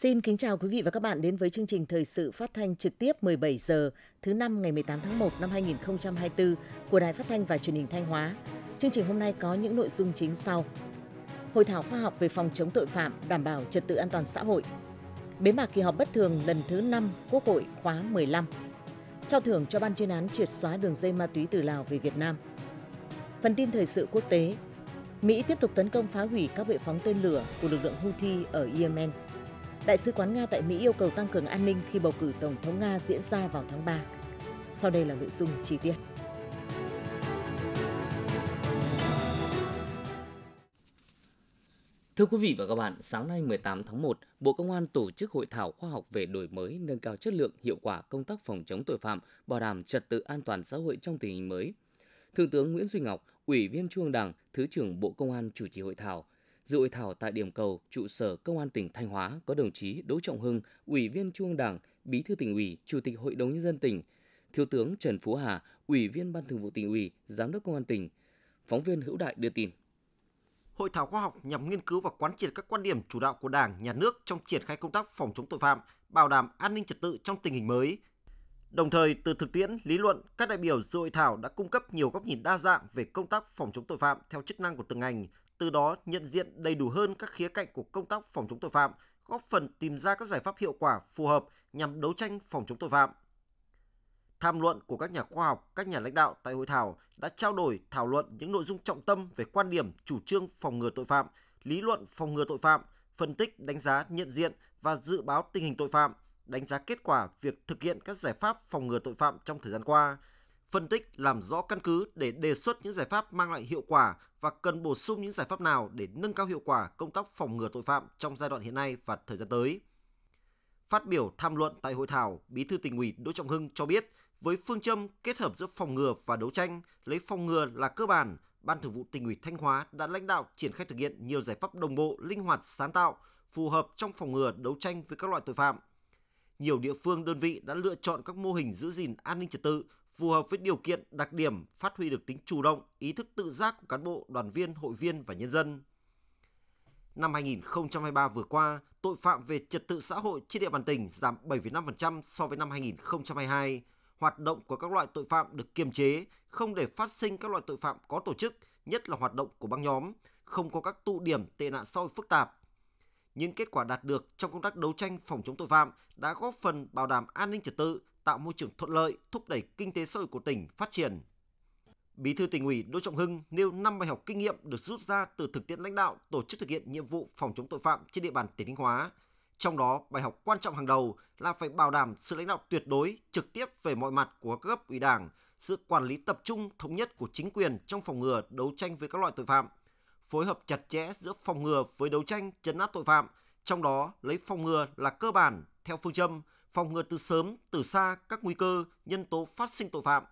Xin kính chào quý vị và các bạn đến với chương trình thời sự phát thanh trực tiếp 17 giờ thứ năm ngày 18 tháng 1 năm 2024 của Đài Phát thanh và Truyền hình Thanh Hóa. Chương trình hôm nay có những nội dung chính sau: Hội thảo khoa học về phòng chống tội phạm, đảm bảo trật tự an toàn xã hội. Bế mạc kỳ họp bất thường lần thứ 5 Quốc hội khóa 15. Trao thưởng cho ban chuyên án triệt xóa đường dây ma túy từ Lào về Việt Nam. Phần tin thời sự quốc tế. Mỹ tiếp tục tấn công phá hủy các bệ phóng tên lửa của lực lượng Houthi ở Yemen. Đại sứ quán Nga tại Mỹ yêu cầu tăng cường an ninh khi bầu cử Tổng thống Nga diễn ra vào tháng 3. Sau đây là nội dung chi tiết. Thưa quý vị và các bạn, sáng nay 18 tháng 1, Bộ Công an tổ chức hội thảo khoa học về đổi mới, nâng cao chất lượng, hiệu quả công tác phòng chống tội phạm, bảo đảm trật tự an toàn xã hội trong tình hình mới. Thượng tướng Nguyễn Duy Ngọc, Ủy viên Trung ương Đảng, Thứ trưởng Bộ Công an chủ trì hội thảo, Dự hội thảo tại điểm cầu trụ sở Công an tỉnh Thanh Hóa có đồng chí Đỗ Trọng Hưng, Ủy viên Trung ương Đảng, Bí thư tỉnh ủy, Chủ tịch Hội đồng nhân dân tỉnh, Thiếu tướng Trần Phú Hà, Ủy viên Ban Thường vụ tỉnh ủy, Giám đốc Công an tỉnh. Phóng viên Hữu Đại đưa tin. Hội thảo khoa học nhằm nghiên cứu và quán triệt các quan điểm chủ đạo của Đảng, Nhà nước trong triển khai công tác phòng chống tội phạm, bảo đảm an ninh trật tự trong tình hình mới. Đồng thời, từ thực tiễn, lý luận, các đại biểu dự hội thảo đã cung cấp nhiều góc nhìn đa dạng về công tác phòng chống tội phạm theo chức năng của từng ngành, từ đó nhận diện đầy đủ hơn các khía cạnh của công tác phòng chống tội phạm, góp phần tìm ra các giải pháp hiệu quả phù hợp nhằm đấu tranh phòng chống tội phạm. Tham luận của các nhà khoa học, các nhà lãnh đạo tại hội thảo đã trao đổi, thảo luận những nội dung trọng tâm về quan điểm, chủ trương phòng ngừa tội phạm, lý luận phòng ngừa tội phạm, phân tích, đánh giá, nhận diện và dự báo tình hình tội phạm, đánh giá kết quả việc thực hiện các giải pháp phòng ngừa tội phạm trong thời gian qua, phân tích làm rõ căn cứ để đề xuất những giải pháp mang lại hiệu quả và cần bổ sung những giải pháp nào để nâng cao hiệu quả công tác phòng ngừa tội phạm trong giai đoạn hiện nay và thời gian tới. Phát biểu tham luận tại hội thảo, Bí thư tỉnh ủy Đỗ Trọng Hưng cho biết, với phương châm kết hợp giữa phòng ngừa và đấu tranh, lấy phòng ngừa là cơ bản, Ban Thường vụ tỉnh ủy Thanh Hóa đã lãnh đạo triển khai thực hiện nhiều giải pháp đồng bộ, linh hoạt, sáng tạo, phù hợp trong phòng ngừa đấu tranh với các loại tội phạm. Nhiều địa phương đơn vị đã lựa chọn các mô hình giữ gìn an ninh trật tự, phù hợp với điều kiện, đặc điểm, phát huy được tính chủ động, ý thức tự giác của cán bộ, đoàn viên, hội viên và nhân dân. Năm 2023 vừa qua, tội phạm về trật tự xã hội trên địa bàn tỉnh giảm 7,5% so với năm 2022. Hoạt động của các loại tội phạm được kiềm chế, không để phát sinh các loại tội phạm có tổ chức, nhất là hoạt động của băng nhóm, không có các tụ điểm tệ nạn xã hội phức tạp. Những kết quả đạt được trong công tác đấu tranh phòng chống tội phạm đã góp phần bảo đảm an ninh trật tự, tạo môi trường thuận lợi, thúc đẩy kinh tế xã hội của tỉnh phát triển. Bí thư tỉnh ủy Đỗ Trọng Hưng nêu 5 bài học kinh nghiệm được rút ra từ thực tiễn lãnh đạo tổ chức thực hiện nhiệm vụ phòng chống tội phạm trên địa bàn tỉnh Thanh Hóa. Trong đó, bài học quan trọng hàng đầu là phải bảo đảm sự lãnh đạo tuyệt đối, trực tiếp về mọi mặt của các cấp ủy Đảng, sự quản lý tập trung thống nhất của chính quyền trong phòng ngừa đấu tranh với các loại tội phạm, phối hợp chặt chẽ giữa phòng ngừa với đấu tranh chấn áp tội phạm, trong đó lấy phòng ngừa là cơ bản theo phương châm phòng ngừa từ sớm, từ xa các nguy cơ, nhân tố phát sinh tội phạm.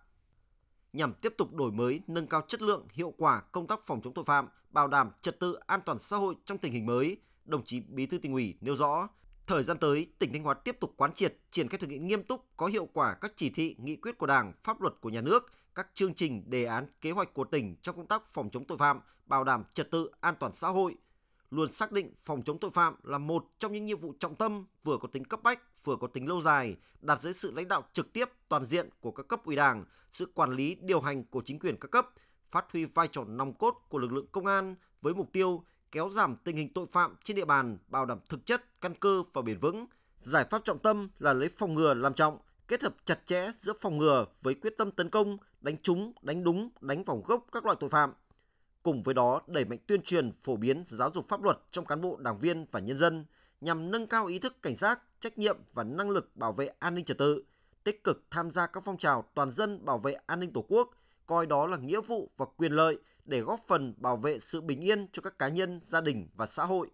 Nhằm tiếp tục đổi mới, nâng cao chất lượng, hiệu quả công tác phòng chống tội phạm, bảo đảm trật tự an toàn xã hội trong tình hình mới, đồng chí Bí thư tỉnh ủy nêu rõ, thời gian tới, tỉnh Thanh Hóa tiếp tục quán triệt, triển khai thực hiện nghiêm túc có hiệu quả các chỉ thị, nghị quyết của Đảng, pháp luật của nhà nước, các chương trình, đề án, kế hoạch của tỉnh trong công tác phòng chống tội phạm, bảo đảm trật tự an toàn xã hội, luôn xác định phòng chống tội phạm là một trong những nhiệm vụ trọng tâm vừa có tính cấp bách vừa có tính lâu dài, đặt dưới sự lãnh đạo trực tiếp toàn diện của các cấp ủy Đảng, sự quản lý điều hành của chính quyền các cấp, phát huy vai trò nòng cốt của lực lượng công an với mục tiêu kéo giảm tình hình tội phạm trên địa bàn, bảo đảm thực chất, căn cơ và bền vững. Giải pháp trọng tâm là lấy phòng ngừa làm trọng, kết hợp chặt chẽ giữa phòng ngừa với quyết tâm tấn công, đánh trúng, đánh đúng, đánh vào gốc các loại tội phạm. Cùng với đó, đẩy mạnh tuyên truyền, phổ biến giáo dục pháp luật trong cán bộ, đảng viên và nhân dân nhằm nâng cao ý thức cảnh giác, trách nhiệm và năng lực bảo vệ an ninh trật tự, tích cực tham gia các phong trào toàn dân bảo vệ an ninh Tổ quốc, coi đó là nghĩa vụ và quyền lợi để góp phần bảo vệ sự bình yên cho các cá nhân, gia đình và xã hội.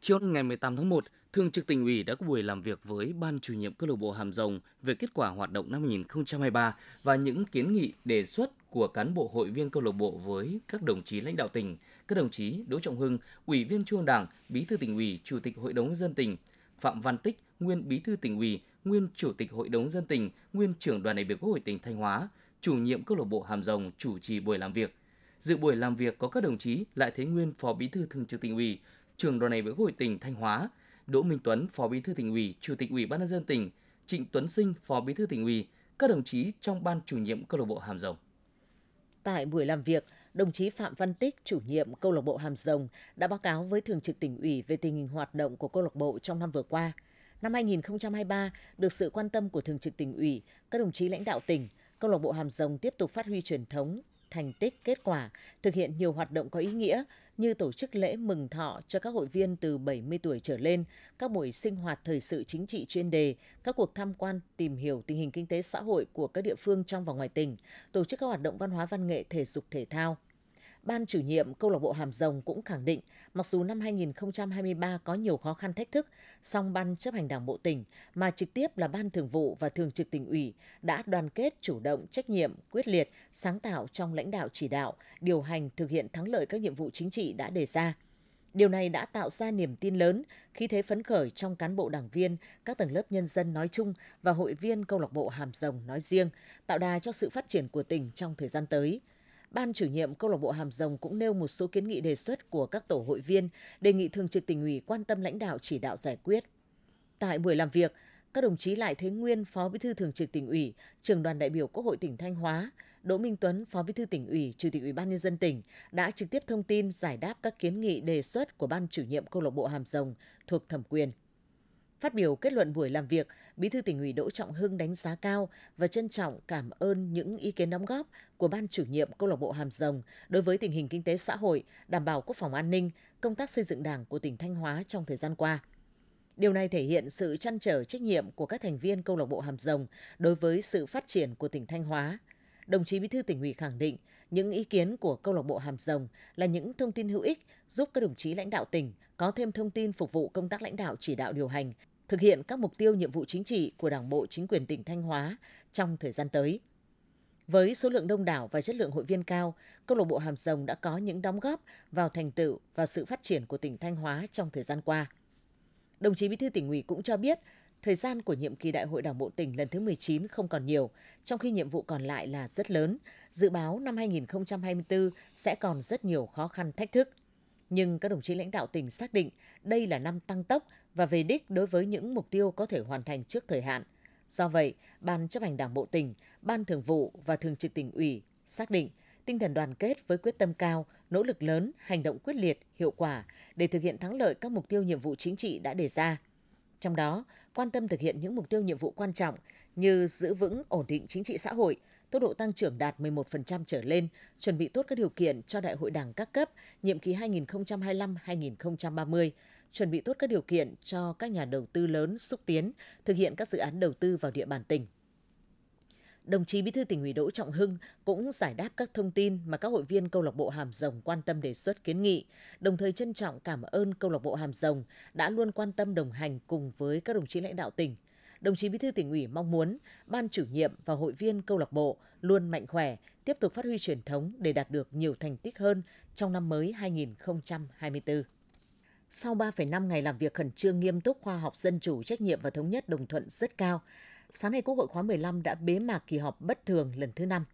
Chiều ngày 18 tháng 1, Thường trực tỉnh ủy đã có buổi làm việc với Ban chủ nhiệm câu lạc bộ Hàm Rồng về kết quả hoạt động năm 2023 và những kiến nghị đề xuất của cán bộ hội viên câu lạc bộ với các đồng chí lãnh đạo tỉnh, các đồng chí Đỗ Trọng Hưng, Ủy viên Trung ương Đảng, Bí thư tỉnh ủy, Chủ tịch Hội đồng nhân dân tỉnh, Phạm Văn Tích, nguyên Bí thư tỉnh ủy, nguyên Chủ tịch Hội đồng dân tỉnh, nguyên trưởng đoàn đại biểu Quốc hội tỉnh Thanh Hóa, chủ nhiệm câu lạc bộ Hàm Rồng chủ trì buổi làm việc. Dự buổi làm việc có các đồng chí Lại Thế Nguyên, Phó Bí thư Thường trực tỉnh ủy, trưởng đoàn đại biểu Quốc hội tỉnh Thanh Hóa, Đỗ Minh Tuấn, Phó Bí thư tỉnh ủy, Chủ tịch Ủy ban nhân dân tỉnh, Trịnh Tuấn Sinh, Phó Bí thư tỉnh ủy, các đồng chí trong ban chủ nhiệm câu lạc bộ Hàm Rồng. Tại buổi làm việc, đồng chí Phạm Văn Tích, chủ nhiệm câu lạc bộ Hàm Rồng đã báo cáo với Thường trực tỉnh ủy về tình hình hoạt động của câu lạc bộ trong năm vừa qua. Năm 2023 được sự quan tâm của Thường trực tỉnh ủy, các đồng chí lãnh đạo tỉnh, câu lạc bộ Hàm Rồng tiếp tục phát huy truyền thống, thành tích, kết quả, thực hiện nhiều hoạt động có ý nghĩa, như tổ chức lễ mừng thọ cho các hội viên từ 70 tuổi trở lên, các buổi sinh hoạt thời sự chính trị chuyên đề, các cuộc tham quan tìm hiểu tình hình kinh tế xã hội của các địa phương trong và ngoài tỉnh, tổ chức các hoạt động văn hóa văn nghệ thể dục thể thao, ban chủ nhiệm câu lạc bộ Hàm Rồng cũng khẳng định, mặc dù năm 2023 có nhiều khó khăn thách thức, song ban chấp hành Đảng bộ tỉnh mà trực tiếp là ban thường vụ và thường trực tỉnh ủy đã đoàn kết chủ động, trách nhiệm, quyết liệt, sáng tạo trong lãnh đạo chỉ đạo, điều hành thực hiện thắng lợi các nhiệm vụ chính trị đã đề ra. Điều này đã tạo ra niềm tin lớn, khí thế phấn khởi trong cán bộ đảng viên, các tầng lớp nhân dân nói chung và hội viên câu lạc bộ Hàm Rồng nói riêng, tạo đà cho sự phát triển của tỉnh trong thời gian tới. Ban chủ nhiệm câu lạc bộ Hàm Rồng cũng nêu một số kiến nghị đề xuất của các tổ hội viên, đề nghị thường trực tỉnh ủy quan tâm lãnh đạo chỉ đạo giải quyết. Tại buổi làm việc, các đồng chí Lại Thế Nguyên, Phó Bí thư Thường trực tỉnh ủy, Trường đoàn đại biểu Quốc hội tỉnh Thanh Hóa, Đỗ Minh Tuấn, Phó Bí thư tỉnh ủy, Chủ tịch Ủy ban nhân dân tỉnh đã trực tiếp thông tin giải đáp các kiến nghị đề xuất của ban chủ nhiệm câu lạc bộ Hàm Rồng thuộc thẩm quyền. Phát biểu kết luận buổi làm việc, Bí thư tỉnh ủy Đỗ Trọng Hưng đánh giá cao và trân trọng cảm ơn những ý kiến đóng góp của ban chủ nhiệm câu lạc bộ Hàm Rồng đối với tình hình kinh tế xã hội, đảm bảo quốc phòng an ninh, công tác xây dựng Đảng của tỉnh Thanh Hóa trong thời gian qua. Điều này thể hiện sự chăn trở trách nhiệm của các thành viên câu lạc bộ Hàm Rồng đối với sự phát triển của tỉnh Thanh Hóa. Đồng chí Bí thư tỉnh ủy khẳng định những ý kiến của câu lạc bộ Hàm Rồng là những thông tin hữu ích giúp các đồng chí lãnh đạo tỉnh có thêm thông tin phục vụ công tác lãnh đạo chỉ đạo điều hành, thực hiện các mục tiêu nhiệm vụ chính trị của Đảng bộ chính quyền tỉnh Thanh Hóa trong thời gian tới. Với số lượng đông đảo và chất lượng hội viên cao, câu lạc bộ Hàm Rồng đã có những đóng góp vào thành tựu và sự phát triển của tỉnh Thanh Hóa trong thời gian qua. Đồng chí Bí thư tỉnh ủy cũng cho biết, thời gian của nhiệm kỳ Đại hội Đảng bộ tỉnh lần thứ 19 không còn nhiều, trong khi nhiệm vụ còn lại là rất lớn, dự báo năm 2024 sẽ còn rất nhiều khó khăn thách thức. Nhưng các đồng chí lãnh đạo tỉnh xác định đây là năm tăng tốc và về đích đối với những mục tiêu có thể hoàn thành trước thời hạn. Do vậy, Ban chấp hành Đảng Bộ tỉnh, Ban Thường vụ và Thường trực tỉnh ủy xác định tinh thần đoàn kết với quyết tâm cao, nỗ lực lớn, hành động quyết liệt, hiệu quả để thực hiện thắng lợi các mục tiêu nhiệm vụ chính trị đã đề ra. Trong đó, quan tâm thực hiện những mục tiêu nhiệm vụ quan trọng như giữ vững ổn định chính trị xã hội, tốc độ tăng trưởng đạt 11% trở lên, chuẩn bị tốt các điều kiện cho Đại hội Đảng các cấp nhiệm kỳ 2025-2030, chuẩn bị tốt các điều kiện cho các nhà đầu tư lớn xúc tiến thực hiện các dự án đầu tư vào địa bàn tỉnh. Đồng chí Bí thư tỉnh ủy Đỗ Trọng Hưng cũng giải đáp các thông tin mà các hội viên câu lạc bộ Hàm Rồng quan tâm đề xuất kiến nghị, đồng thời trân trọng cảm ơn câu lạc bộ Hàm Rồng đã luôn quan tâm đồng hành cùng với các đồng chí lãnh đạo tỉnh. Đồng chí Bí thư tỉnh ủy mong muốn ban chủ nhiệm và hội viên câu lạc bộ luôn mạnh khỏe, tiếp tục phát huy truyền thống để đạt được nhiều thành tích hơn trong năm mới 2024. Sau 3,5 ngày làm việc khẩn trương nghiêm túc khoa học dân chủ trách nhiệm và thống nhất đồng thuận rất cao, sáng nay Quốc hội khóa 15 đã bế mạc kỳ họp bất thường lần thứ 5.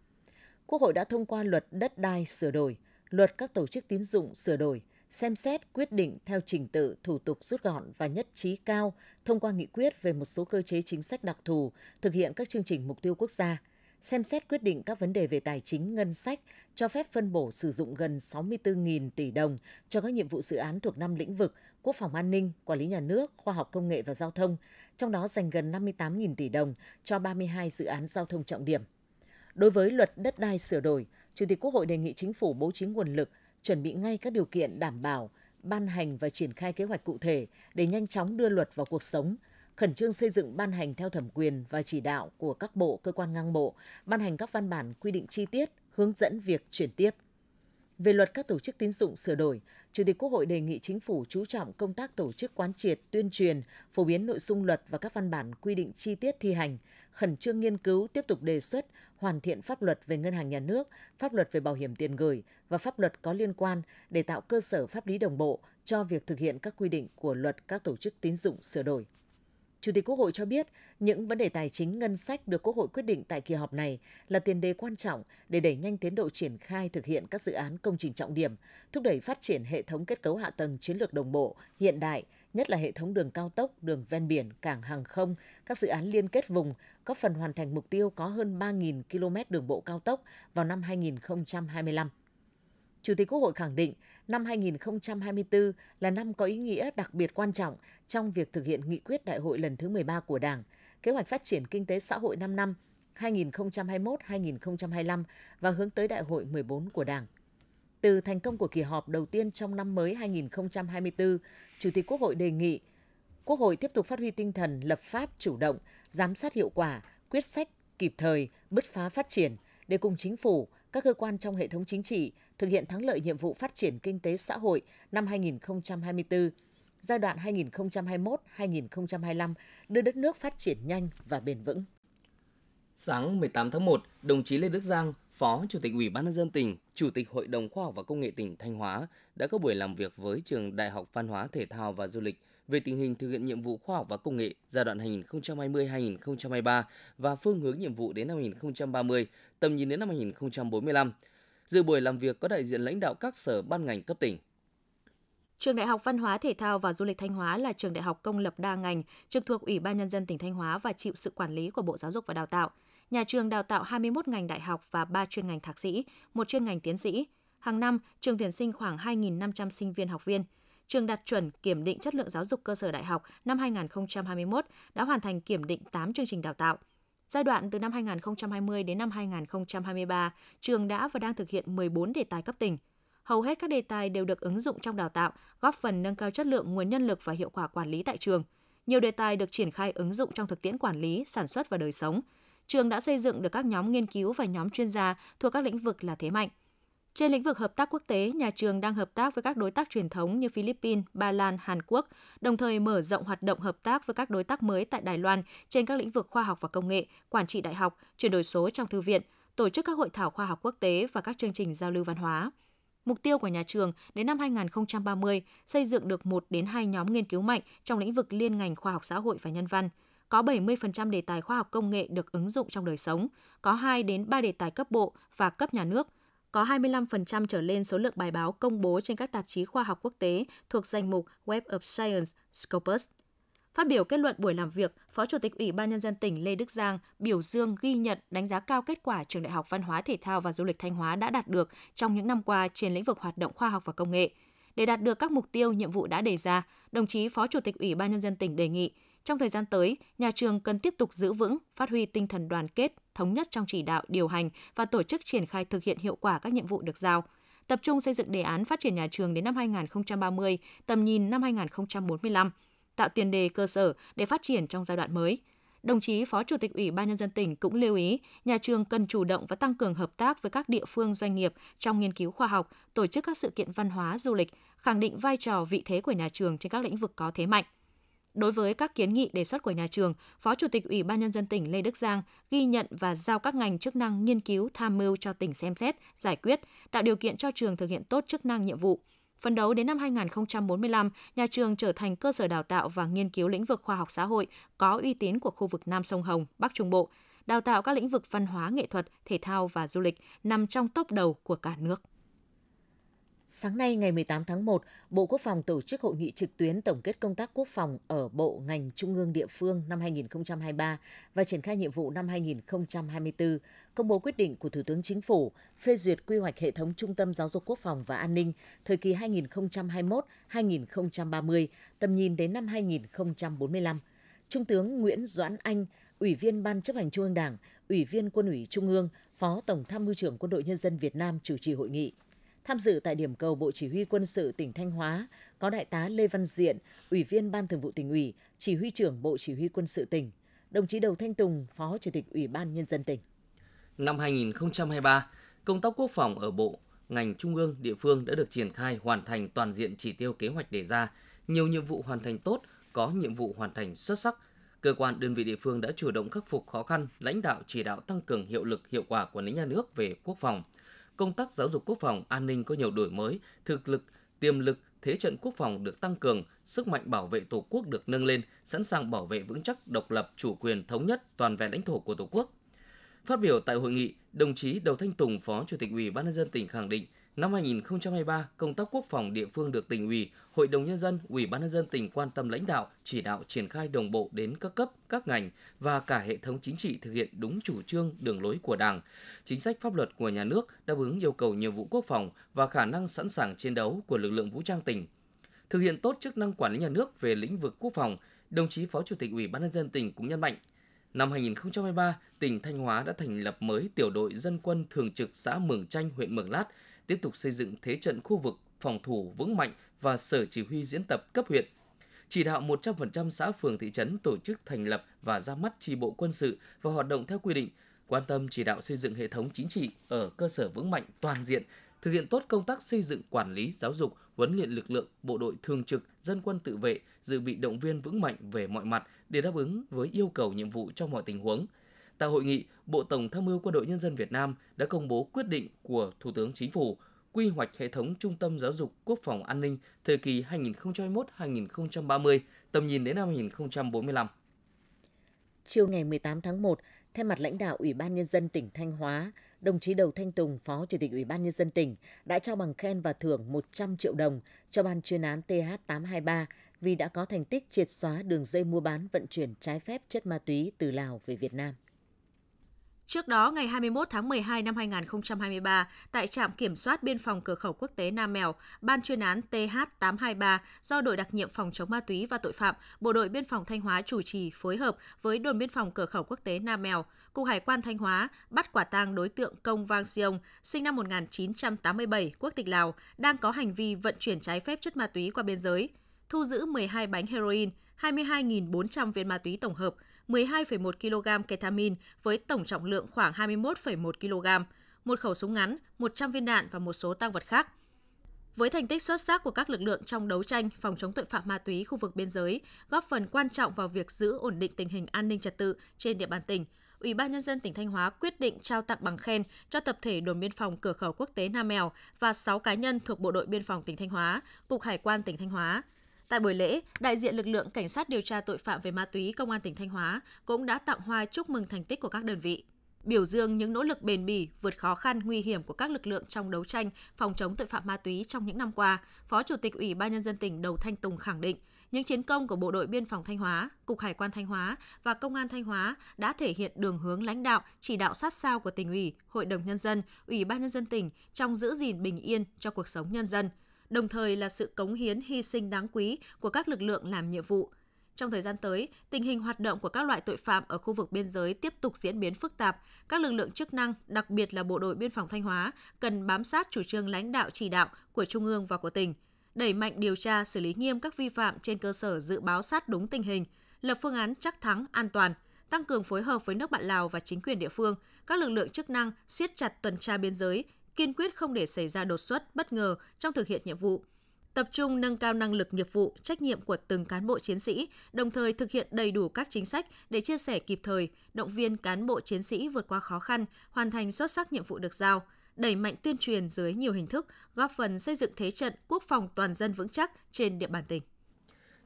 Quốc hội đã thông qua luật đất đai sửa đổi, luật các tổ chức tín dụng sửa đổi, xem xét quyết định theo trình tự thủ tục rút gọn và nhất trí cao thông qua nghị quyết về một số cơ chế chính sách đặc thù thực hiện các chương trình mục tiêu quốc gia xem xét quyết định các vấn đề về tài chính, ngân sách, cho phép phân bổ sử dụng gần 64.000 tỷ đồng cho các nhiệm vụ dự án thuộc năm lĩnh vực quốc phòng an ninh, quản lý nhà nước, khoa học công nghệ và giao thông, trong đó dành gần 58.000 tỷ đồng cho 32 dự án giao thông trọng điểm. Đối với luật đất đai sửa đổi, Chủ tịch Quốc hội đề nghị chính phủ bố trí nguồn lực, chuẩn bị ngay các điều kiện đảm bảo ban hành và triển khai kế hoạch cụ thể để nhanh chóng đưa luật vào cuộc sống – khẩn trương xây dựng ban hành theo thẩm quyền và chỉ đạo của các bộ cơ quan ngang bộ, ban hành các văn bản quy định chi tiết, hướng dẫn việc chuyển tiếp. Về luật các tổ chức tín dụng sửa đổi, Chủ tịch Quốc hội đề nghị chính phủ chú trọng công tác tổ chức quán triệt, tuyên truyền, phổ biến nội dung luật và các văn bản quy định chi tiết thi hành, khẩn trương nghiên cứu tiếp tục đề xuất hoàn thiện pháp luật về ngân hàng nhà nước, pháp luật về bảo hiểm tiền gửi và pháp luật có liên quan để tạo cơ sở pháp lý đồng bộ cho việc thực hiện các quy định của luật các tổ chức tín dụng sửa đổi. Chủ tịch Quốc hội cho biết, những vấn đề tài chính ngân sách được Quốc hội quyết định tại kỳ họp này là tiền đề quan trọng để đẩy nhanh tiến độ triển khai thực hiện các dự án công trình trọng điểm, thúc đẩy phát triển hệ thống kết cấu hạ tầng chiến lược đồng bộ, hiện đại, nhất là hệ thống đường cao tốc, đường ven biển, cảng hàng không, các dự án liên kết vùng, góp phần hoàn thành mục tiêu có hơn 3.000 km đường bộ cao tốc vào năm 2025. Chủ tịch Quốc hội khẳng định năm 2024 là năm có ý nghĩa đặc biệt quan trọng trong việc thực hiện nghị quyết đại hội lần thứ 13 của Đảng, kế hoạch phát triển kinh tế xã hội 5 năm 2021-2025 và hướng tới đại hội 14 của Đảng. Từ thành công của kỳ họp đầu tiên trong năm mới 2024, Chủ tịch Quốc hội đề nghị Quốc hội tiếp tục phát huy tinh thần lập pháp chủ động, giám sát hiệu quả, quyết sách kịp thời, bứt phá phát triển để cùng chính phủ, các cơ quan trong hệ thống chính trị thực hiện thắng lợi nhiệm vụ phát triển kinh tế xã hội năm 2024, giai đoạn 2021-2025 đưa đất nước phát triển nhanh và bền vững. Sáng 18 tháng 1, đồng chí Lê Đức Giang, Phó Chủ tịch Ủy ban nhân dân tỉnh, Chủ tịch Hội đồng Khoa học và Công nghệ tỉnh Thanh Hóa đã có buổi làm việc với Trường Đại học Văn hóa Thể thao và Du lịch về tình hình thực hiện nhiệm vụ khoa học và công nghệ giai đoạn 2020-2023 và phương hướng nhiệm vụ đến năm 2030 tầm nhìn đến năm 2045. Dự buổi làm việc có đại diện lãnh đạo các sở ban ngành cấp tỉnh. Trường Đại học Văn hóa Thể thao và Du lịch Thanh Hóa là trường đại học công lập đa ngành, trực thuộc Ủy ban Nhân dân tỉnh Thanh Hóa và chịu sự quản lý của Bộ Giáo dục và Đào tạo. Nhà trường đào tạo 21 ngành đại học và 3 chuyên ngành thạc sĩ, một chuyên ngành tiến sĩ. Hàng năm, trường tuyển sinh khoảng 2.500 sinh viên học viên. Trường đạt chuẩn kiểm định chất lượng giáo dục cơ sở đại học năm 2021 đã hoàn thành kiểm định 8 chương trình đào tạo – Giai đoạn từ năm 2020 đến năm 2023, trường đã và đang thực hiện 14 đề tài cấp tỉnh. Hầu hết các đề tài đều được ứng dụng trong đào tạo, góp phần nâng cao chất lượng nguồn nhân lực và hiệu quả quản lý tại trường. Nhiều đề tài được triển khai ứng dụng trong thực tiễn quản lý, sản xuất và đời sống. Trường đã xây dựng được các nhóm nghiên cứu và nhóm chuyên gia thuộc các lĩnh vực là thế mạnh. Trên lĩnh vực hợp tác quốc tế, nhà trường đang hợp tác với các đối tác truyền thống như Philippines, Ba Lan, Hàn Quốc, đồng thời mở rộng hoạt động hợp tác với các đối tác mới tại Đài Loan trên các lĩnh vực khoa học và công nghệ, quản trị đại học, chuyển đổi số trong thư viện, tổ chức các hội thảo khoa học quốc tế và các chương trình giao lưu văn hóa. Mục tiêu của nhà trường đến năm 2030 xây dựng được 1 đến 2 nhóm nghiên cứu mạnh trong lĩnh vực liên ngành khoa học xã hội và nhân văn. Có 70% đề tài khoa học công nghệ được ứng dụng trong đời sống, có 2 đến 3 đề tài cấp bộ và cấp nhà nước – có 25% trở lên số lượng bài báo công bố trên các tạp chí khoa học quốc tế thuộc danh mục Web of Science Scopus. Phát biểu kết luận buổi làm việc, Phó Chủ tịch Ủy ban Nhân dân tỉnh Lê Đức Giang biểu dương ghi nhận đánh giá cao kết quả Trường Đại học Văn hóa Thể thao và Du lịch Thanh Hóa đã đạt được trong những năm qua trên lĩnh vực hoạt động khoa học và công nghệ. Để đạt được các mục tiêu, nhiệm vụ đã đề ra, đồng chí Phó Chủ tịch Ủy ban Nhân dân tỉnh đề nghị, trong thời gian tới, nhà trường cần tiếp tục giữ vững, phát huy tinh thần đoàn kết, thống nhất trong chỉ đạo, điều hành và tổ chức triển khai thực hiện hiệu quả các nhiệm vụ được giao tập trung xây dựng đề án phát triển nhà trường đến năm 2030, tầm nhìn năm 2045, tạo tiền đề cơ sở để phát triển trong giai đoạn mới. Đồng chí Phó Chủ tịch Ủy ban nhân dân tỉnh cũng lưu ý, nhà trường cần chủ động và tăng cường hợp tác với các địa phương doanh nghiệp trong nghiên cứu khoa học, tổ chức các sự kiện văn hóa du lịch, khẳng định vai trò vị thế của nhà trường trên các lĩnh vực có thế mạnh. Đối với các kiến nghị đề xuất của nhà trường, Phó Chủ tịch Ủy ban Nhân dân tỉnh Lê Đức Giang ghi nhận và giao các ngành chức năng nghiên cứu tham mưu cho tỉnh xem xét, giải quyết, tạo điều kiện cho trường thực hiện tốt chức năng nhiệm vụ. Phấn đấu đến năm 2045, nhà trường trở thành cơ sở đào tạo và nghiên cứu lĩnh vực khoa học xã hội có uy tín của khu vực Nam Sông Hồng, Bắc Trung Bộ, đào tạo các lĩnh vực văn hóa, nghệ thuật, thể thao và du lịch nằm trong top đầu của cả nước. Sáng nay ngày 18 tháng 1, Bộ Quốc phòng tổ chức hội nghị trực tuyến tổng kết công tác quốc phòng ở bộ ngành trung ương địa phương năm 2023 và triển khai nhiệm vụ năm 2024, công bố quyết định của Thủ tướng Chính phủ phê duyệt quy hoạch hệ thống trung tâm giáo dục quốc phòng và an ninh thời kỳ 2021-2030, tầm nhìn đến năm 2045. Trung tướng Nguyễn Doãn Anh, Ủy viên Ban chấp hành Trung ương Đảng, Ủy viên Quân ủy Trung ương, Phó Tổng tham mưu trưởng Quân đội Nhân dân Việt Nam chủ trì hội nghị. Tham dự tại điểm cầu Bộ Chỉ huy Quân sự tỉnh Thanh Hóa có Đại tá Lê Văn Diện, Ủy viên Ban Thường vụ tỉnh ủy, Chỉ huy trưởng Bộ Chỉ huy Quân sự tỉnh, đồng chí Đầu Thanh Tùng, Phó Chủ tịch Ủy ban Nhân dân tỉnh. Năm 2023, công tác quốc phòng ở Bộ, ngành trung ương, địa phương đã được triển khai hoàn thành toàn diện chỉ tiêu kế hoạch đề ra. Nhiều nhiệm vụ hoàn thành tốt, có nhiệm vụ hoàn thành xuất sắc. Cơ quan đơn vị địa phương đã chủ động khắc phục khó khăn, lãnh đạo chỉ đạo tăng cường hiệu lực hiệu quả quản lý nhà nước về quốc phòng – công tác giáo dục quốc phòng an ninh có nhiều đổi mới, thực lực, tiềm lực, thế trận quốc phòng được tăng cường, sức mạnh bảo vệ Tổ quốc được nâng lên, sẵn sàng bảo vệ vững chắc độc lập, chủ quyền thống nhất toàn vẹn lãnh thổ của Tổ quốc. Phát biểu tại hội nghị, đồng chí Đầu Thanh Tùng, Phó Chủ tịch Ủy ban nhân dân tỉnh khẳng định Năm 2023, công tác quốc phòng địa phương được tỉnh ủy, Hội đồng nhân dân, Ủy ban nhân dân tỉnh quan tâm lãnh đạo, chỉ đạo triển khai đồng bộ đến các cấp, các ngành và cả hệ thống chính trị thực hiện đúng chủ trương, đường lối của Đảng, chính sách pháp luật của nhà nước đáp ứng yêu cầu nhiệm vụ quốc phòng và khả năng sẵn sàng chiến đấu của lực lượng vũ trang tỉnh. Thực hiện tốt chức năng quản lý nhà nước về lĩnh vực quốc phòng, đồng chí Phó Chủ tịch Ủy ban nhân dân tỉnh cũng nhấn mạnh Năm 2023, tỉnh Thanh Hóa đã thành lập mới tiểu đội dân quân thường trực xã Mường Chanh, huyện Mường Lát tiếp tục xây dựng thế trận khu vực phòng thủ vững mạnh và sở chỉ huy diễn tập cấp huyện. Chỉ đạo 100% xã phường thị trấn tổ chức thành lập và ra mắt tri bộ quân sự và hoạt động theo quy định, quan tâm chỉ đạo xây dựng hệ thống chính trị ở cơ sở vững mạnh toàn diện, thực hiện tốt công tác xây dựng quản lý giáo dục, huấn luyện lực lượng bộ đội thường trực, dân quân tự vệ, dự bị động viên vững mạnh về mọi mặt để đáp ứng với yêu cầu nhiệm vụ trong mọi tình huống – Tại hội nghị, Bộ Tổng tham mưu Quân đội Nhân dân Việt Nam đã công bố quyết định của Thủ tướng Chính phủ quy hoạch hệ thống trung tâm giáo dục quốc phòng an ninh thời kỳ 2021-2030, tầm nhìn đến năm 2045. Chiều ngày 18 tháng 1, thay mặt lãnh đạo Ủy ban Nhân dân tỉnh Thanh Hóa, đồng chí Đầu Thanh Tùng, Phó Chủ tịch Ủy ban Nhân dân tỉnh, đã trao bằng khen và thưởng 100 triệu đồng cho ban chuyên án TH823 vì đã có thành tích triệt xóa đường dây mua bán vận chuyển trái phép chất ma túy từ Lào về Việt Nam. Trước đó, ngày 21 tháng 12 năm 2023, tại trạm kiểm soát biên phòng cửa khẩu quốc tế Nam Mèo, ban chuyên án TH823 do đội đặc nhiệm phòng chống ma túy và tội phạm, Bộ đội Biên phòng Thanh Hóa chủ trì phối hợp với đồn biên phòng cửa khẩu quốc tế Nam Mèo, Cục Hải quan Thanh Hóa bắt quả tang đối tượng Công Vang Siông, sinh năm 1987, quốc tịch Lào, đang có hành vi vận chuyển trái phép chất ma túy qua biên giới, thu giữ 12 bánh heroin, 22.400 viên ma túy tổng hợp, 12,1 kg ketamin với tổng trọng lượng khoảng 21,1 kg, một khẩu súng ngắn, 100 viên đạn và một số tăng vật khác. Với thành tích xuất sắc của các lực lượng trong đấu tranh phòng chống tội phạm ma túy khu vực biên giới, góp phần quan trọng vào việc giữ ổn định tình hình an ninh trật tự trên địa bàn tỉnh, Ủy ban nhân dân tỉnh Thanh Hóa quyết định trao tặng bằng khen cho tập thể đồn biên phòng cửa khẩu quốc tế Nam Mèo và 6 cá nhân thuộc Bộ đội biên phòng tỉnh Thanh Hóa, Cục Hải quan tỉnh Thanh Hóa. Tại buổi lễ, đại diện lực lượng cảnh sát điều tra tội phạm về ma túy công an tỉnh Thanh Hóa cũng đã tặng hoa chúc mừng thành tích của các đơn vị biểu dương những nỗ lực bền bỉ, vượt khó khăn, nguy hiểm của các lực lượng trong đấu tranh phòng chống tội phạm ma túy trong những năm qua, Phó Chủ tịch Ủy ban nhân dân tỉnh Đầu Thanh Tùng khẳng định, những chiến công của Bộ đội Biên phòng Thanh Hóa, Cục Hải quan Thanh Hóa và Công an Thanh Hóa đã thể hiện đường hướng lãnh đạo, chỉ đạo sát sao của tỉnh ủy, Hội đồng nhân dân, Ủy ban nhân dân tỉnh trong giữ gìn bình yên cho cuộc sống nhân dân đồng thời là sự cống hiến hy sinh đáng quý của các lực lượng làm nhiệm vụ. Trong thời gian tới, tình hình hoạt động của các loại tội phạm ở khu vực biên giới tiếp tục diễn biến phức tạp. Các lực lượng chức năng, đặc biệt là Bộ đội Biên phòng Thanh Hóa, cần bám sát chủ trương lãnh đạo chỉ đạo của Trung ương và của tỉnh, đẩy mạnh điều tra xử lý nghiêm các vi phạm trên cơ sở dự báo sát đúng tình hình, lập phương án chắc thắng an toàn, tăng cường phối hợp với nước bạn Lào và chính quyền địa phương, các lực lượng chức năng siết chặt tuần tra biên giới, kiên quyết không để xảy ra đột xuất, bất ngờ trong thực hiện nhiệm vụ, tập trung nâng cao năng lực nghiệp vụ, trách nhiệm của từng cán bộ chiến sĩ, đồng thời thực hiện đầy đủ các chính sách để chia sẻ kịp thời, động viên cán bộ chiến sĩ vượt qua khó khăn, hoàn thành xuất sắc nhiệm vụ được giao, đẩy mạnh tuyên truyền dưới nhiều hình thức, góp phần xây dựng thế trận quốc phòng toàn dân vững chắc trên địa bàn tỉnh.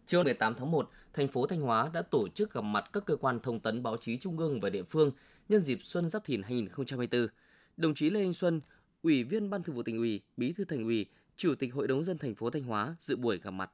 Chiều 18 tháng 1, thành phố Thanh Hóa đã tổ chức gặp mặt các cơ quan thông tấn báo chí trung ương và địa phương nhân dịp Xuân Giáp Thìn 2024. Đồng chí Lê Anh Xuân, Ủy viên Ban Thường vụ Tỉnh ủy, Bí thư Thành ủy, Chủ tịch Hội đồng dân thành phố Thanh Hóa dự buổi gặp mặt.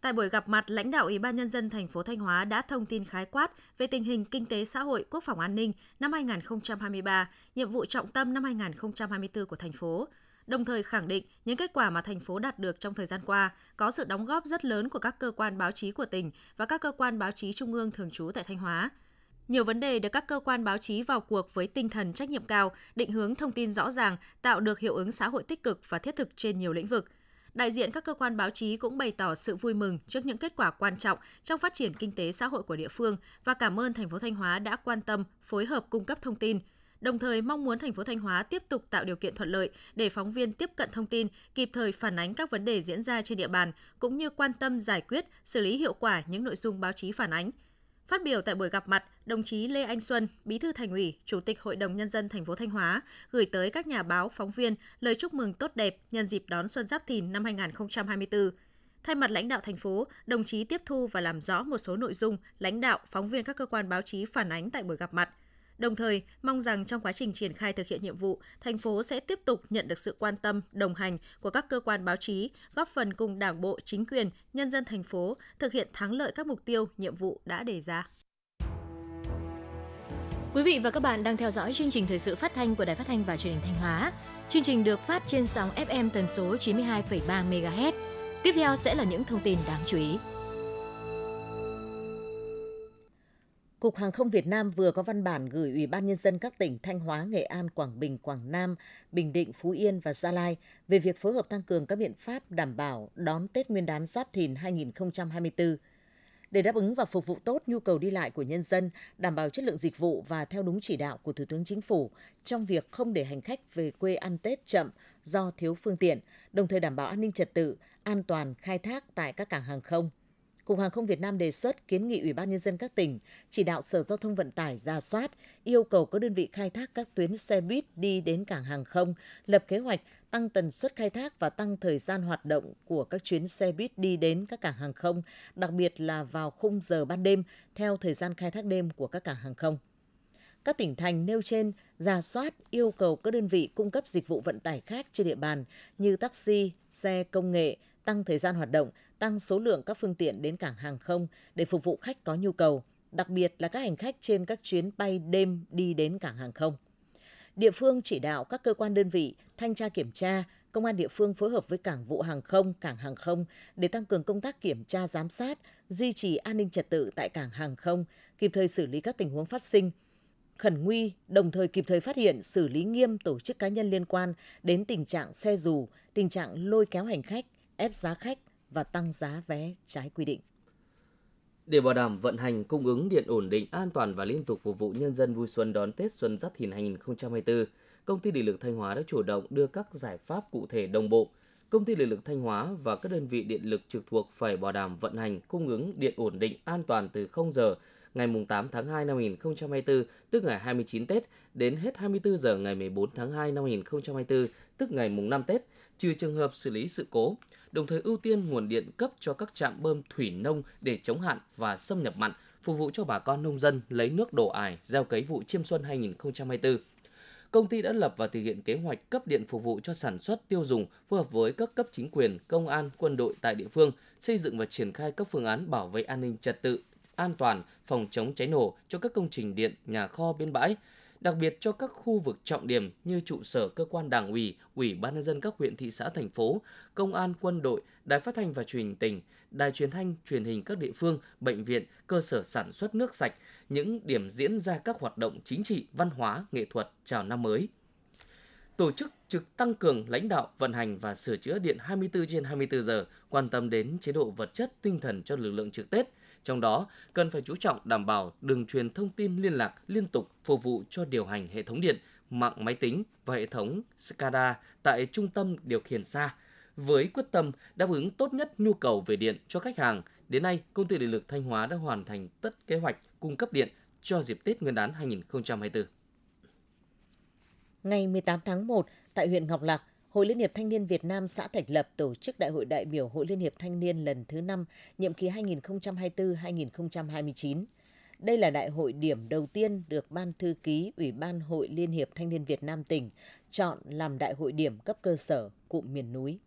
Tại buổi gặp mặt, lãnh đạo Ủy ban nhân dân thành phố Thanh Hóa đã thông tin khái quát về tình hình kinh tế xã hội, quốc phòng an ninh năm 2023, nhiệm vụ trọng tâm năm 2024 của thành phố, đồng thời khẳng định những kết quả mà thành phố đạt được trong thời gian qua có sự đóng góp rất lớn của các cơ quan báo chí của tỉnh và các cơ quan báo chí trung ương thường trú tại Thanh Hóa. Nhiều vấn đề được các cơ quan báo chí vào cuộc với tinh thần trách nhiệm cao, định hướng thông tin rõ ràng, tạo được hiệu ứng xã hội tích cực và thiết thực trên nhiều lĩnh vực. Đại diện các cơ quan báo chí cũng bày tỏ sự vui mừng trước những kết quả quan trọng trong phát triển kinh tế xã hội của địa phương và cảm ơn thành phố Thanh Hóa đã quan tâm, phối hợp cung cấp thông tin, đồng thời mong muốn thành phố Thanh Hóa tiếp tục tạo điều kiện thuận lợi để phóng viên tiếp cận thông tin, kịp thời phản ánh các vấn đề diễn ra trên địa bàn cũng như quan tâm giải quyết, xử lý hiệu quả những nội dung báo chí phản ánh. Phát biểu tại buổi gặp mặt, đồng chí Lê Anh Xuân, Bí thư Thành ủy, Chủ tịch Hội đồng nhân dân thành phố Thanh Hóa gửi tới các nhà báo, phóng viên lời chúc mừng tốt đẹp nhân dịp đón Xuân Giáp Thìn năm 2024. Thay mặt lãnh đạo thành phố, đồng chí tiếp thu và làm rõ một số nội dung lãnh đạo, phóng viên các cơ quan báo chí phản ánh tại buổi gặp mặt, Đồng thời, mong rằng trong quá trình triển khai thực hiện nhiệm vụ, thành phố sẽ tiếp tục nhận được sự quan tâm, đồng hành của các cơ quan báo chí, góp phần cùng Đảng bộ, chính quyền, nhân dân thành phố thực hiện thắng lợi các mục tiêu, nhiệm vụ đã đề ra. Quý vị và các bạn đang theo dõi chương trình thời sự phát thanh của Đài Phát thanh và Truyền hình Thanh Hóa. Chương trình được phát trên sóng FM tần số 92,3 MHz. Tiếp theo sẽ là những thông tin đáng chú ý. Cục Hàng không Việt Nam vừa có văn bản gửi Ủy ban Nhân dân các tỉnh Thanh Hóa, Nghệ An, Quảng Bình, Quảng Nam, Bình Định, Phú Yên và Gia Lai về việc phối hợp tăng cường các biện pháp đảm bảo đón Tết Nguyên đán Giáp Thìn 2024. Để đáp ứng và phục vụ tốt nhu cầu đi lại của nhân dân, đảm bảo chất lượng dịch vụ và theo đúng chỉ đạo của Thủ tướng Chính phủ trong việc không để hành khách về quê ăn Tết chậm do thiếu phương tiện, đồng thời đảm bảo an ninh trật tự, an toàn khai thác tại các cảng hàng không Cục Hàng không Việt Nam đề xuất kiến nghị Ủy ban nhân dân các tỉnh chỉ đạo Sở Giao thông Vận tải ra soát, yêu cầu các đơn vị khai thác các tuyến xe buýt đi đến cảng hàng không lập kế hoạch tăng tần suất khai thác và tăng thời gian hoạt động của các chuyến xe buýt đi đến các cảng hàng không, đặc biệt là vào khung giờ ban đêm theo thời gian khai thác đêm của các cảng hàng không. Các tỉnh thành nêu trên ra soát yêu cầu các đơn vị cung cấp dịch vụ vận tải khác trên địa bàn như taxi, xe công nghệ tăng thời gian hoạt động tăng số lượng các phương tiện đến cảng hàng không để phục vụ khách có nhu cầu, đặc biệt là các hành khách trên các chuyến bay đêm đi đến cảng hàng không. Địa phương chỉ đạo các cơ quan đơn vị thanh tra kiểm tra, công an địa phương phối hợp với cảng vụ hàng không, cảng hàng không để tăng cường công tác kiểm tra giám sát, duy trì an ninh trật tự tại cảng hàng không, kịp thời xử lý các tình huống phát sinh, khẩn nguy, đồng thời kịp thời phát hiện, xử lý nghiêm tổ chức cá nhân liên quan đến tình trạng xe dù, tình trạng lôi kéo hành khách, ép giá khách, và tăng giá vé trái quy định. Để bảo đảm vận hành cung ứng điện ổn định, an toàn và liên tục phục vụ nhân dân vui xuân đón Tết Xuân Giáp Thìn 2024, Công ty Điện lực Thanh Hóa đã chủ động đưa các giải pháp cụ thể đồng bộ. Công ty Điện lực Thanh Hóa và các đơn vị điện lực trực thuộc phải bảo đảm vận hành cung ứng điện ổn định an toàn từ 0 giờ ngày 8 tháng 2 năm 2024, tức ngày 29 Tết, đến hết 24 giờ ngày 14 tháng 2 năm 2024, tức ngày mùng 5 Tết, trừ trường hợp xử lý sự cố, đồng thời ưu tiên nguồn điện cấp cho các trạm bơm thủy nông để chống hạn và xâm nhập mặn, phục vụ cho bà con nông dân lấy nước đổ ải gieo cấy vụ chiêm xuân 2024 công ty đã lập và thực hiện kế hoạch cấp điện phục vụ cho sản xuất tiêu dùng phù hợp với các cấp chính quyền, công an, quân đội tại địa phương, xây dựng và triển khai các phương án bảo vệ an ninh trật tự, an toàn, phòng chống cháy nổ cho các công trình điện, nhà kho, bên bãi, đặc biệt cho các khu vực trọng điểm như trụ sở cơ quan đảng ủy, ủy ban nhân dân các huyện thị xã thành phố, công an quân đội, đài phát thanh và truyền hình tỉnh, đài truyền thanh, truyền hình các địa phương, bệnh viện, cơ sở sản xuất nước sạch, những điểm diễn ra các hoạt động chính trị, văn hóa, nghệ thuật chào năm mới. Tổ chức trực tăng cường lãnh đạo, vận hành và sửa chữa điện 24 trên 24 giờ, quan tâm đến chế độ vật chất, tinh thần cho lực lượng trực Tết – trong đó, cần phải chú trọng đảm bảo đường truyền thông tin liên lạc liên tục phục vụ cho điều hành hệ thống điện, mạng máy tính và hệ thống SCADA tại trung tâm điều khiển xa. Với quyết tâm đáp ứng tốt nhất nhu cầu về điện cho khách hàng, đến nay công ty điện lực Thanh Hóa đã hoàn thành tất kế hoạch cung cấp điện cho dịp Tết Nguyên đán 2024. Ngày 18 tháng 1, tại huyện Ngọc Lặc, Hội Liên hiệp Thanh niên Việt Nam xã Thạch Lập tổ chức Đại hội đại biểu Hội Liên hiệp Thanh niên lần thứ 5, nhiệm kỳ 2024-2029. Đây là đại hội điểm đầu tiên được Ban Thư ký Ủy ban Hội Liên hiệp Thanh niên Việt Nam tỉnh chọn làm đại hội điểm cấp cơ sở cụm miền núi.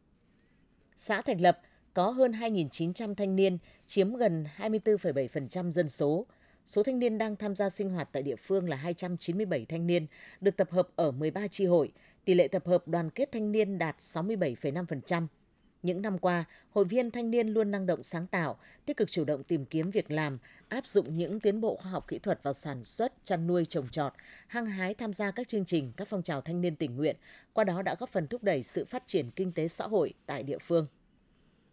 Xã Thạch Lập có hơn 2.900 thanh niên, chiếm gần 24,7% dân số. Số thanh niên đang tham gia sinh hoạt tại địa phương là 297 thanh niên, được tập hợp ở 13 tri hội, tỷ lệ tập hợp đoàn kết thanh niên đạt 67,5%. Những năm qua, hội viên thanh niên luôn năng động sáng tạo, tích cực chủ động tìm kiếm việc làm, áp dụng những tiến bộ khoa học kỹ thuật vào sản xuất, chăn nuôi, trồng trọt, hăng hái tham gia các chương trình, các phong trào thanh niên tình nguyện, qua đó đã góp phần thúc đẩy sự phát triển kinh tế xã hội tại địa phương.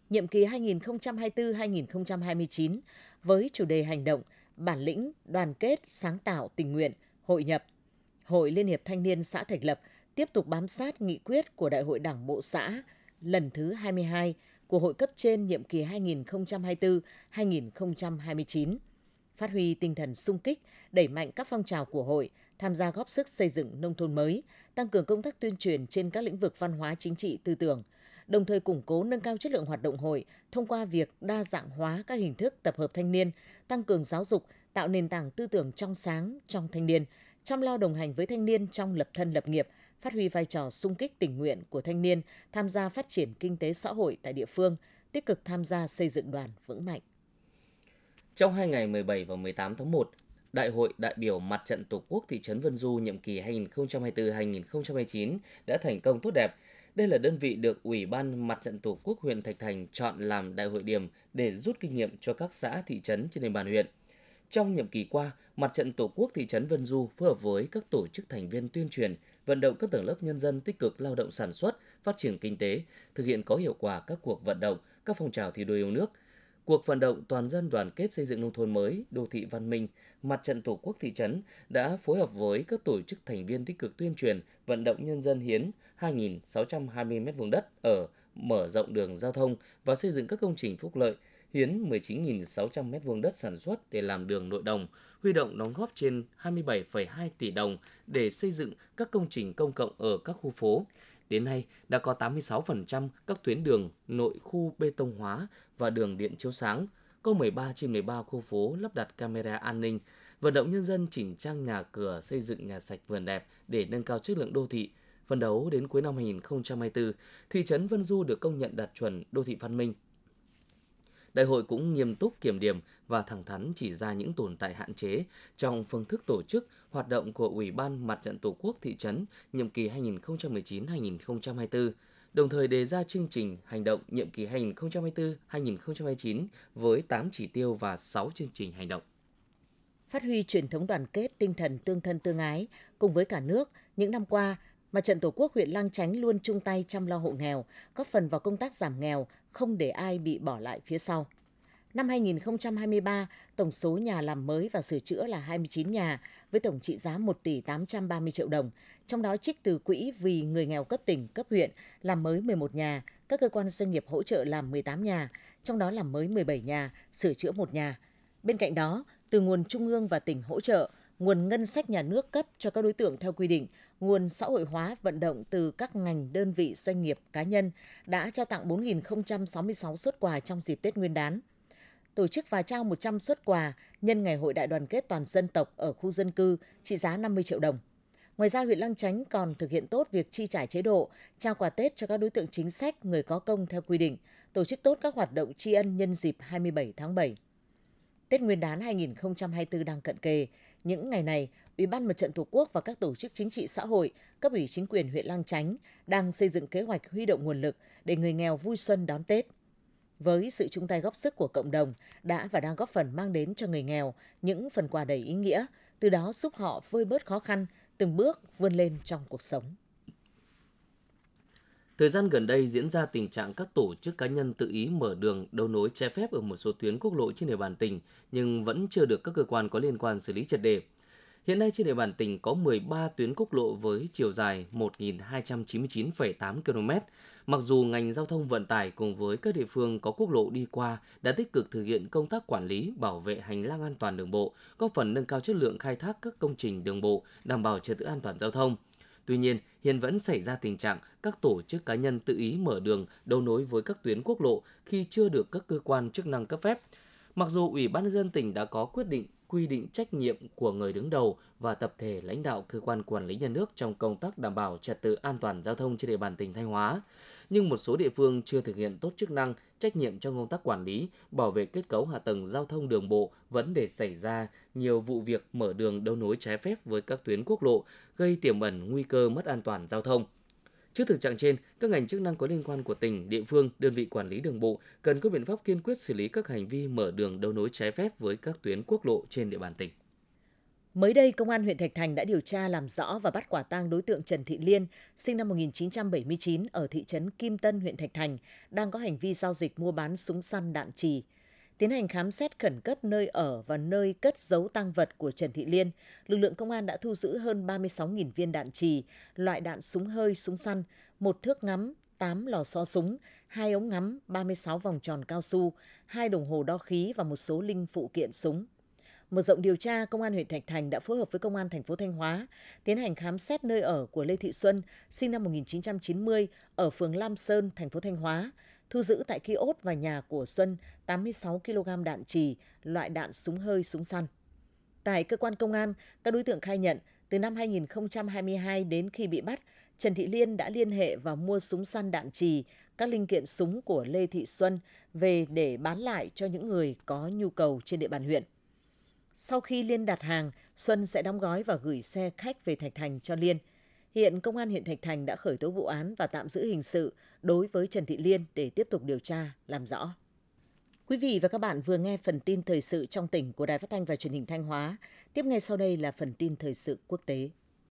Nhiệm kỳ 2024-2029 với chủ đề hành động, bản lĩnh, đoàn kết, sáng tạo, tình nguyện, hội nhập, Hội Liên hiệp Thanh niên xã Thạch Lập tiếp tục bám sát nghị quyết của Đại hội Đảng Bộ xã lần thứ 22 của hội cấp trên nhiệm kỳ 2024-2029, phát huy tinh thần sung kích, đẩy mạnh các phong trào của hội, tham gia góp sức xây dựng nông thôn mới, tăng cường công tác tuyên truyền trên các lĩnh vực văn hóa chính trị tư tưởng, đồng thời củng cố nâng cao chất lượng hoạt động hội thông qua việc đa dạng hóa các hình thức tập hợp thanh niên, tăng cường giáo dục, tạo nền tảng tư tưởng trong sáng trong thanh niên, chăm lo đồng hành với thanh niên trong lập thân lập nghiệp – phát huy vai trò sung kích tình nguyện của thanh niên tham gia phát triển kinh tế xã hội tại địa phương, tích cực tham gia xây dựng đoàn vững mạnh. Trong hai ngày 17 và 18 tháng 1, Đại hội đại biểu Mặt trận Tổ quốc thị trấn Vân Du nhiệm kỳ 2024-2029 đã thành công tốt đẹp. Đây là đơn vị được Ủy ban Mặt trận Tổ quốc huyện Thạch Thành chọn làm đại hội điểm để rút kinh nghiệm cho các xã thị trấn trên địa bàn huyện. Trong nhiệm kỳ qua, Mặt trận Tổ quốc thị trấn Vân Du phối hợp với các tổ chức thành viên tuyên truyền, vận động các tầng lớp nhân dân tích cực lao động sản xuất, phát triển kinh tế, thực hiện có hiệu quả các cuộc vận động, các phong trào thi đua yêu nước, cuộc vận động toàn dân đoàn kết xây dựng nông thôn mới, đô thị văn minh, mặt trận tổ quốc thị trấn đã phối hợp với các tổ chức thành viên tích cực tuyên truyền vận động nhân dân hiến 2.620 m2 đất ở mở rộng đường giao thông và xây dựng các công trình phúc lợi hiến 19.600 m2 đất sản xuất để làm đường nội đồng, huy động đóng góp trên 27,2 tỷ đồng để xây dựng các công trình công cộng ở các khu phố. Đến nay, đã có 86% các tuyến đường nội khu bê tông hóa và đường điện chiếu sáng. Có 13 trên 13 khu phố lắp đặt camera an ninh, vận động nhân dân chỉnh trang nhà cửa, xây dựng nhà sạch vườn đẹp để nâng cao chất lượng đô thị. Phần đấu đến cuối năm 2024, thị trấn Vân Du được công nhận đạt chuẩn đô thị văn minh đại hội cũng nghiêm túc kiểm điểm và thẳng thắn chỉ ra những tồn tại hạn chế trong phương thức tổ chức, hoạt động của Ủy ban Mặt trận Tổ quốc thị trấn nhiệm kỳ 2019-2024 đồng thời đề ra chương trình hành động nhiệm kỳ 2024-2029 với 8 chỉ tiêu và 6 chương trình hành động. Phát huy truyền thống đoàn kết, tinh thần tương thân tương ái, cùng với cả nước, những năm qua, Mặt trận Tổ quốc huyện Lang Chánh luôn chung tay chăm lo hộ nghèo, góp phần vào công tác giảm nghèo, không để ai bị bỏ lại phía sau. Năm 2023, tổng số nhà làm mới và sửa chữa là 29 nhà, với tổng trị giá 1 tỷ 830 triệu đồng, trong đó trích từ quỹ vì người nghèo cấp tỉnh, cấp huyện, làm mới 11 nhà, các cơ quan doanh nghiệp hỗ trợ làm 18 nhà, trong đó làm mới 17 nhà, sửa chữa 1 nhà. Bên cạnh đó, từ nguồn trung ương và tỉnh hỗ trợ, nguồn ngân sách nhà nước cấp cho các đối tượng theo quy định, nguồn xã hội hóa vận động từ các ngành, đơn vị, doanh nghiệp, cá nhân đã trao tặng 4.066 xuất quà trong dịp Tết Nguyên đán. Tổ chức và trao 100 xuất quà nhân ngày hội đại đoàn kết toàn dân tộc ở khu dân cư trị giá 50 triệu đồng. Ngoài ra, huyện Lăng Chánh còn thực hiện tốt việc chi trả chế độ, trao quà Tết cho các đối tượng chính sách, người có công theo quy định, tổ chức tốt các hoạt động tri ân nhân dịp 27 tháng 7. Tết Nguyên đán 2024 đang cận kề, những ngày này, Ủy ban Mặt trận Tổ quốc và các tổ chức chính trị xã hội, cấp ủy chính quyền huyện Lang Chánh đang xây dựng kế hoạch huy động nguồn lực để người nghèo vui xuân đón Tết. Với sự chung tay góp sức của cộng đồng đã và đang góp phần mang đến cho người nghèo những phần quà đầy ý nghĩa, từ đó giúp họ vơi bớt khó khăn, từng bước vươn lên trong cuộc sống. Thời gian gần đây diễn ra tình trạng các tổ chức cá nhân tự ý mở đường đấu nối trái phép ở một số tuyến quốc lộ trên địa bàn tỉnh nhưng vẫn chưa được các cơ quan có liên quan xử lý triệt đề. Hiện nay trên địa bàn tỉnh có 13 tuyến quốc lộ với chiều dài 1.299,8 km. Mặc dù ngành giao thông vận tải cùng với các địa phương có quốc lộ đi qua đã tích cực thực hiện công tác quản lý, bảo vệ hành lang an toàn đường bộ, góp phần nâng cao chất lượng khai thác các công trình đường bộ, đảm bảo trật tự an toàn giao thông – Tuy nhiên, hiện vẫn xảy ra tình trạng các tổ chức cá nhân tự ý mở đường đấu nối với các tuyến quốc lộ khi chưa được các cơ quan chức năng cấp phép. Mặc dù Ủy ban nhân dân tỉnh đã có quyết định quy định trách nhiệm của người đứng đầu và tập thể lãnh đạo cơ quan quản lý nhà nước trong công tác đảm bảo trật tự an toàn giao thông trên địa bàn tỉnh Thanh Hóa, nhưng một số địa phương chưa thực hiện tốt chức năng trách nhiệm trong công tác quản lý, bảo vệ kết cấu hạ tầng giao thông đường bộ vẫn để xảy ra nhiều vụ việc mở đường đấu nối trái phép với các tuyến quốc lộ, gây tiềm ẩn nguy cơ mất an toàn giao thông. Trước thực trạng trên, các ngành chức năng có liên quan của tỉnh, địa phương, đơn vị quản lý đường bộ cần có biện pháp kiên quyết xử lý các hành vi mở đường đấu nối trái phép với các tuyến quốc lộ trên địa bàn tỉnh. Mới đây, Công an huyện Thạch Thành đã điều tra làm rõ và bắt quả tang đối tượng Trần Thị Liên, sinh năm 1979 ở thị trấn Kim Tân, huyện Thạch Thành, đang có hành vi giao dịch mua bán súng săn đạn trì. Tiến hành khám xét khẩn cấp nơi ở và nơi cất giấu tăng vật của Trần Thị Liên, lực lượng công an đã thu giữ hơn 36.000 viên đạn trì, loại đạn súng hơi, súng săn, một thước ngắm, 8 lò xo súng, hai ống ngắm, 36 vòng tròn cao su, hai đồng hồ đo khí và một số linh phụ kiện súng. Mở rộng điều tra, Công an huyện Thạch Thành đã phối hợp với Công an thành phố Thanh Hóa tiến hành khám xét nơi ở của Lê Thị Xuân, sinh năm 1990, ở phường Lam Sơn, thành phố Thanh Hóa, thu giữ tại kiosk và nhà của Xuân 86 kg đạn trì, loại đạn súng hơi, súng săn. Tại cơ quan công an, các đối tượng khai nhận từ năm 2022 đến khi bị bắt, Trần Thị Liên đã liên hệ và mua súng săn đạn trì, các linh kiện súng của Lê Thị Xuân về để bán lại cho những người có nhu cầu trên địa bàn huyện. Sau khi Liên đặt hàng, Xuân sẽ đóng gói và gửi xe khách về Thạch Thành cho Liên. Hiện Công an huyện Thạch Thành đã khởi tố vụ án và tạm giữ hình sự đối với Trần Thị Liên để tiếp tục điều tra, làm rõ. Quý vị và các bạn vừa nghe phần tin thời sự trong tỉnh của Đài Phát Thanh và Truyền hình Thanh Hóa. Tiếp ngay sau đây là phần tin thời sự quốc tế.